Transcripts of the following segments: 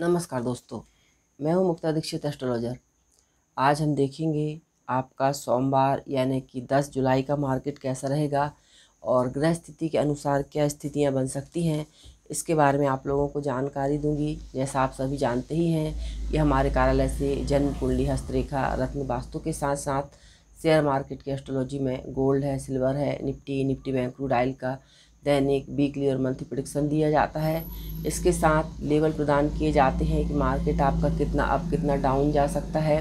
नमस्कार दोस्तों मैं हूं मुक्ता दीक्षित एस्ट्रोलॉजर आज हम देखेंगे आपका सोमवार यानी कि 10 जुलाई का मार्केट कैसा रहेगा और ग्रह स्थिति के अनुसार क्या स्थितियां बन सकती हैं इसके बारे में आप लोगों को जानकारी दूंगी जैसा आप सभी जानते ही हैं कि हमारे कार्यालय से जन्म कुंडली हस्तरेखा रत्न वास्तु के साथ साथ शेयर मार्केट की एस्ट्रोलॉजी में गोल्ड है सिल्वर है निफ्टी निफ्टी बैंक क्रूड का दैनिक वीकली और मंथली प्रोडिक्शन दिया जाता है इसके साथ लेवल प्रदान किए जाते हैं कि मार्केट आपका कितना अप कितना डाउन जा सकता है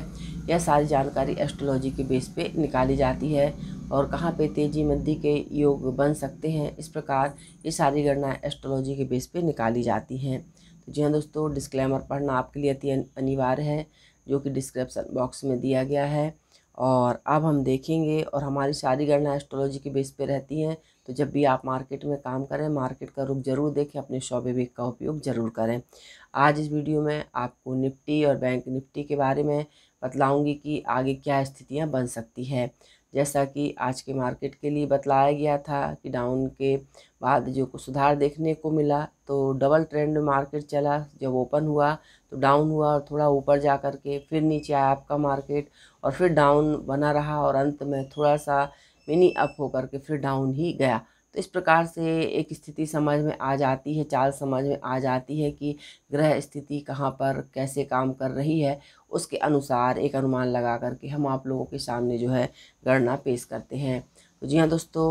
यह सारी जानकारी एस्ट्रोलॉजी के बेस पे निकाली जाती है और कहाँ पे तेजी मंदी के योग बन सकते हैं इस प्रकार ये सारी गणनाएँ एस्ट्रोलॉजी के बेस पे निकाली जाती हैं तो जी हाँ दोस्तों डिस्क्लेमर पढ़ना आपके लिए अति अनिवार्य है जो कि डिस्क्रिप्सन बॉक्स में दिया गया है और अब हम देखेंगे और हमारी सारी गणना एस्ट्रोलॉजी के बेस पर रहती हैं तो जब भी आप मार्केट में काम करें मार्केट का रुख जरूर देखें अपने शॉबे बेग का उपयोग जरूर करें आज इस वीडियो में आपको निफ्टी और बैंक निफ्टी के बारे में बतलाऊँगी कि आगे क्या स्थितियाँ बन सकती है जैसा कि आज के मार्केट के लिए बतलाया गया था कि डाउन के बाद जो कुछ सुधार देखने को मिला तो डबल ट्रेंड मार्केट चला जब ओपन हुआ तो डाउन हुआ और थोड़ा ऊपर जा कर के फिर नीचे आया आपका मार्केट और फिर डाउन बना रहा और अंत में थोड़ा सा मिनी अप होकर के फिर डाउन ही गया तो इस प्रकार से एक स्थिति समझ में आ जाती है चाल समझ में आ जाती है कि ग्रह स्थिति कहाँ पर कैसे काम कर रही है उसके अनुसार एक अनुमान लगा करके हम आप लोगों के सामने जो है गणना पेश करते हैं तो जी हाँ दोस्तों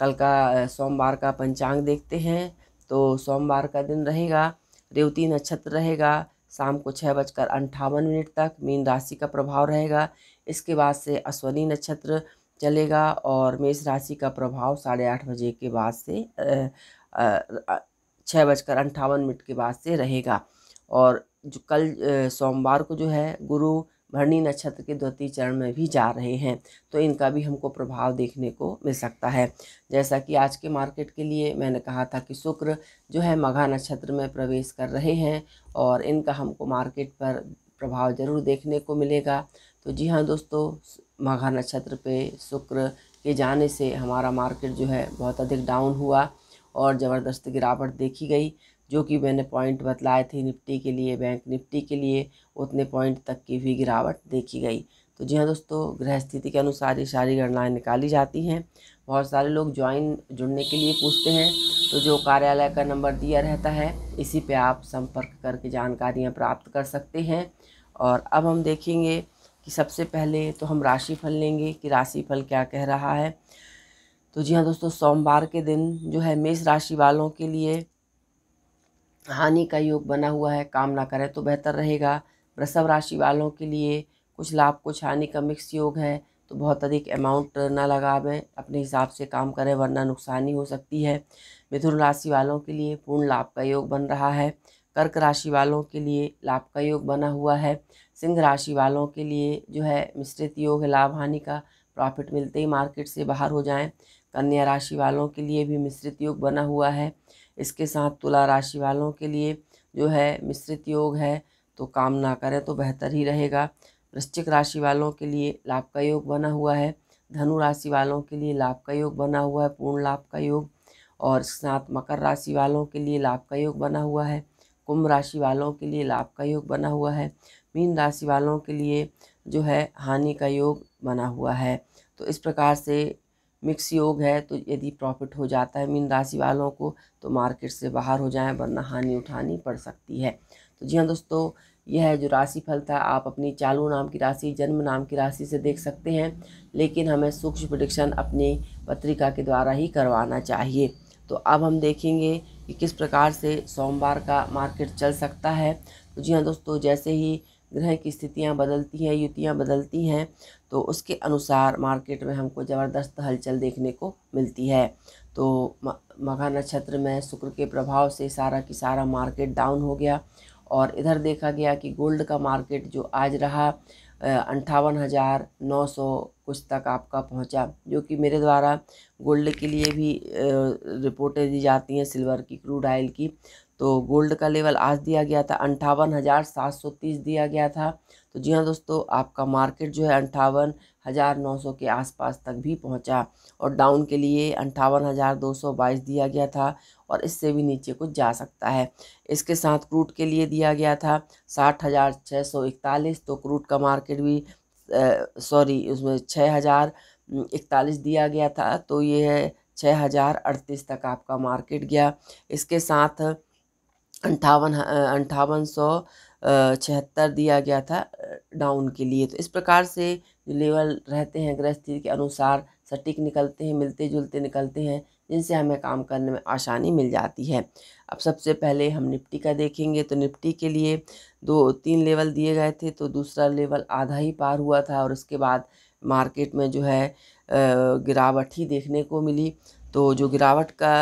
कल का सोमवार का पंचांग देखते हैं तो सोमवार का दिन रहेगा रेवती नक्षत्र रहेगा शाम को छः बजकर अंठावन मिनट तक मीन राशि का प्रभाव रहेगा इसके बाद से अश्वनी नक्षत्र चलेगा और मेष राशि का प्रभाव साढ़े आठ बजे के बाद से छः बजकर अंठावन मिनट के बाद से रहेगा और जो कल सोमवार को जो है गुरु भरणी नक्षत्र के द्वितीय चरण में भी जा रहे हैं तो इनका भी हमको प्रभाव देखने को मिल सकता है जैसा कि आज के मार्केट के लिए मैंने कहा था कि शुक्र जो है मघा नक्षत्र में प्रवेश कर रहे हैं और इनका हमको मार्केट पर प्रभाव ज़रूर देखने को मिलेगा तो जी हाँ दोस्तों मघा नक्षत्र पे शुक्र के जाने से हमारा मार्केट जो है बहुत अधिक डाउन हुआ और ज़बरदस्त गिरावट देखी गई जो कि मैंने पॉइंट बतलाए थे निफ्टी के लिए बैंक निफ्टी के लिए उतने पॉइंट तक की भी गिरावट देखी गई तो जी हाँ दोस्तों गृह स्थिति के अनुसार ये सारी गणनाएँ निकाली जाती हैं बहुत सारे लोग ज्वाइन जुड़ने के लिए पूछते हैं तो जो कार्यालय का नंबर दिया रहता है इसी पे आप संपर्क करके जानकारियाँ प्राप्त कर सकते हैं और अब हम देखेंगे कि सबसे पहले तो हम राशि फल लेंगे कि राशि फल क्या कह रहा है तो जी हाँ दोस्तों सोमवार के दिन जो है मेष राशि वालों के लिए हानि का योग बना हुआ है काम ना करें तो बेहतर रहेगा वृषभ राशि वालों के लिए कुछ लाभ कुछ हानि का मिक्स योग है तो बहुत अधिक अमाउंट ना लगावें अपने हिसाब से काम करें वरना नुकसान ही हो सकती है मिथुन राशि वालों के लिए पूर्ण लाभ का योग बन रहा है कर्क राशि वालों के लिए लाभ का योग बना हुआ है सिंह राशि वालों के लिए जो है मिश्रित योग है लाभ हानि का प्रॉफिट मिलते ही मार्केट से बाहर हो जाएं कन्या राशि वालों के लिए भी मिश्रित योग बना हुआ है इसके साथ तुला राशि वालों के लिए जो है मिश्रित योग है तो काम ना करें तो बेहतर ही रहेगा वृश्चिक राशि वालों के लिए लाभ का योग बना हुआ है धनु राशि वालों के लिए लाभ का योग बना हुआ है पूर्ण लाभ का योग और इसके साथ मकर राशि वालों के लिए लाभ का योग बना हुआ है कुंभ राशि वालों के लिए लाभ का योग बना हुआ है मीन राशि वालों के लिए जो है हानि का योग बना हुआ है तो इस प्रकार से मिक्स योग है तो यदि प्रॉफिट हो जाता है मीन राशि वालों को तो मार्केट से बाहर हो जाएं वरना हानि उठानी पड़ सकती है तो जी हाँ दोस्तों यह जो राशि फल था आप अपनी चालू नाम की राशि जन्म नाम की राशि से देख सकते हैं लेकिन हमें सूक्ष्म प्रोडिक्शन अपनी पत्रिका के द्वारा ही करवाना चाहिए तो अब हम देखेंगे कि किस प्रकार से सोमवार का मार्केट चल सकता है तो जी हाँ दोस्तों जैसे ही ग्रह की स्थितियाँ बदलती हैं युतियाँ बदलती हैं तो उसके अनुसार मार्केट में हमको ज़बरदस्त हलचल देखने को मिलती है तो मघा नक्षत्र में शुक्र के प्रभाव से सारा की सारा मार्केट डाउन हो गया और इधर देखा गया कि गोल्ड का मार्केट जो आज रहा अंठावन हज़ार नौ सौ कुछ तक आपका पहुंचा जो कि मेरे द्वारा गोल्ड के लिए भी रिपोर्टें दी जाती हैं सिल्वर की क्रूड आयल की तो गोल्ड का लेवल आज दिया गया था अंठावन हज़ार सात सौ तीस दिया गया था तो जी हाँ दोस्तों आपका मार्केट जो है अंठावन हज़ार नौ सौ के आसपास तक भी पहुंचा और डाउन के लिए अंठावन हज़ार दो सौ बाईस दिया गया था और इससे भी नीचे को जा सकता है इसके साथ क्रूड के लिए दिया गया था साठ हज़ार छः सौ इकतालीस तो क्रूड का मार्केट भी सॉरी उसमें छः हज़ार इकतालीस दिया गया था तो ये है छः हज़ार अड़तीस तक आपका मार्केट गया इसके साथ अंठावन अंठावन सौ छिहत्तर दिया गया था डाउन के लिए तो इस प्रकार से लेवल रहते हैं स्थिति के अनुसार सटीक निकलते हैं मिलते जुलते निकलते हैं जिनसे हमें काम करने में आसानी मिल जाती है अब सबसे पहले हम निफ्टी का देखेंगे तो निफ्टी के लिए दो तीन लेवल दिए गए थे तो दूसरा लेवल आधा ही पार हुआ था और उसके बाद मार्केट में जो है गिरावट ही देखने को मिली तो जो गिरावट का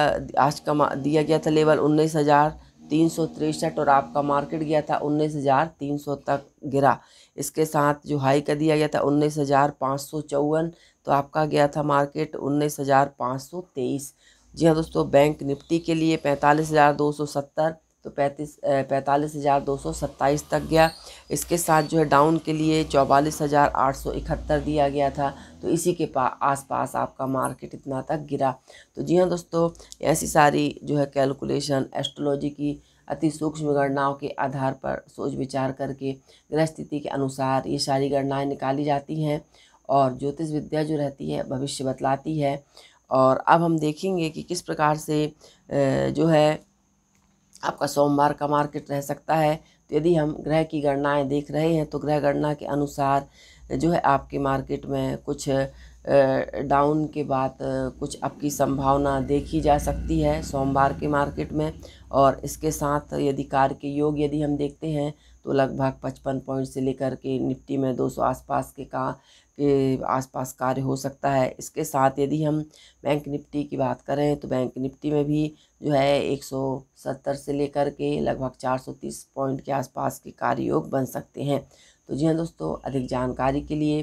आज का दिया गया था लेवल उन्नीस हज़ार तीन सौ तिरसठ और आपका मार्केट गया था उन्नीस हज़ार तीन सौ तक गिरा इसके साथ जो हाई का दिया गया था उन्नीस हज़ार पाँच सौ चौवन तो आपका गया था मार्केट उन्नीस हज़ार पाँच सौ तेईस जी हाँ दोस्तों बैंक निफ्टी के लिए पैंतालीस हज़ार दो सौ सत्तर तो पैंतीस पैंतालीस हज़ार दो सौ सत्ताईस तक गया इसके साथ जो है डाउन के लिए चौवालीस हज़ार आठ सौ इकहत्तर दिया गया था तो इसी के पा आस पास आपका मार्केट इतना तक गिरा तो जी हाँ दोस्तों ऐसी सारी जो है कैलकुलेशन एस्ट्रोलॉजी की अति सूक्ष्म गणनाओं के आधार पर सोच विचार करके ग्रह स्थिति के अनुसार ये सारी गणनाएं निकाली जाती हैं और ज्योतिष विद्या जो रहती है भविष्य बतलाती है और अब हम देखेंगे कि किस प्रकार से जो है आपका सोमवार का मार्केट रह सकता है तो यदि हम ग्रह की गणनाएं देख रहे हैं तो ग्रह गणना के अनुसार जो है आपके मार्केट में कुछ डाउन के बाद कुछ अप की संभावना देखी जा सकती है सोमवार के मार्केट में और इसके साथ यदि कार के योग यदि हम देखते हैं तो लगभग पचपन पॉइंट से लेकर के निफ्टी में 200 आसपास के का के आसपास कार्य हो सकता है इसके साथ यदि हम बैंक निफ्टी की बात करें तो बैंक निफ्टी में भी जो है 170 से लेकर के लगभग 430 पॉइंट के आसपास के कार्य योग बन सकते हैं तो जी हाँ दोस्तों अधिक जानकारी के लिए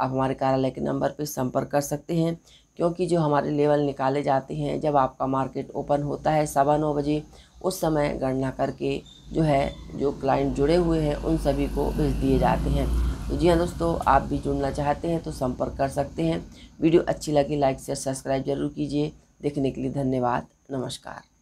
आप हमारे कार्यालय के नंबर पर संपर्क कर सकते हैं क्योंकि जो हमारे लेवल निकाले जाते हैं जब आपका मार्केट ओपन होता है सवा नौ बजे उस समय गणना करके जो है जो क्लाइंट जुड़े हुए हैं उन सभी को भेज दिए जाते हैं तो जी हाँ दोस्तों आप भी जुड़ना चाहते हैं तो संपर्क कर सकते हैं वीडियो अच्छी लगी लाइक शेयर सब्सक्राइब जरूर कीजिए देखने के लिए धन्यवाद नमस्कार